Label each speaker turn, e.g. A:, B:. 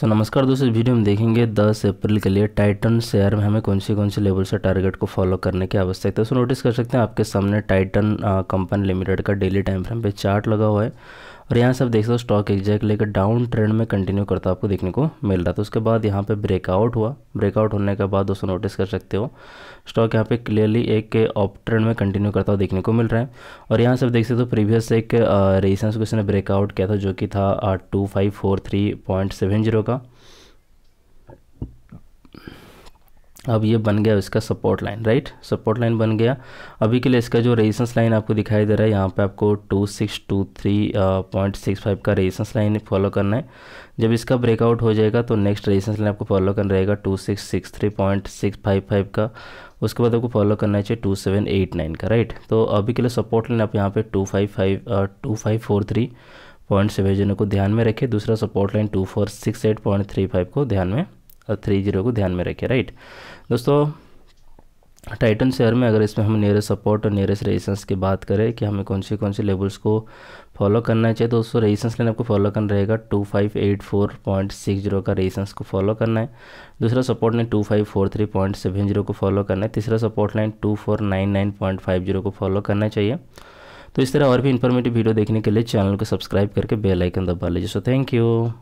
A: सो नमस्कार दोस्तों इस वीडियो में देखेंगे 10 अप्रैल के लिए टाइटन शेयर में हमें कौन से कौन से लेवल से टारगेट को फॉलो करने की आवश्यकता है सो तो नोटिस कर सकते हैं आपके सामने टाइटन कंपनी लिमिटेड का डेली टाइम फ्रेम पे चार्ट लगा हुआ है और यहाँ से आप देख सकते हो स्टॉक एग्जैक्ट लेकर डाउन ट्रेंड में कंटिन्यू करता आपको देखने को मिल रहा था तो उसके बाद यहाँ पे ब्रेकआउट हुआ ब्रेकआउट होने के बाद दोस्तों नोटिस कर सकते हो स्टॉक यहाँ पे क्लियरली एक ऑप ट्रेंड में कंटिन्यू करता हुआ देखने को मिल रहा है और यहाँ से आप देख सकते हो प्रीवियस एक रेजिस्टेंस को इसने ब्रेकआउट किया था जो कि था two five four three point seven zero का अब ये बन गया इसका support line right support line बन गया अभी के लिए इसका जो रेजिस्टेंस लाइन आपको दिखाई दे रहा है यहाँ पे आपको two six two three point six five का रेजिस्टेंस लाइन फॉलो करना है जब इसका ब्रेकआउट हो जाएगा तो नेक्स्ट रेजिस्टेंस लाइन आपको फॉलो करना रहेगा two six six three point six five five का उसके बाद आपको फॉलो करना चाहिए टू सेवन एट नाइन का राइट तो अभी के लिए सपोर्ट लाइन आप यहाँ पर two five five two five four three point seven को ध्यान में रखें दूसरा support line two four six eight point three five को ध्यान में और थ्री जीरो को ध्यान में रखिए राइट दोस्तों टाइटन शेयर में अगर इसमें हम नियरेस्ट सपोर्ट और नियरेस्ट रेजिस्टेंस की बात करें कि हमें कौन सी कौन सी लेवल्स को फॉलो करना चाहिए तो उसको रेजिस्टेंस लेने आपको फॉलो करना रहेगा two five eight four point six zero का रेजिस्टेंस को फॉलो करना है दूसरा support line two five four three point seven zero को फॉलो करना है तीसरा support line two four nine nine point five zero को फॉलो करना चाहिए तो इस तरह और भी इन्फॉर्मेटिव वीडियो देखने के लिए चैनल को सब्सक्राइब करके बेल आइकन दबा लीजिए सो थैंक यू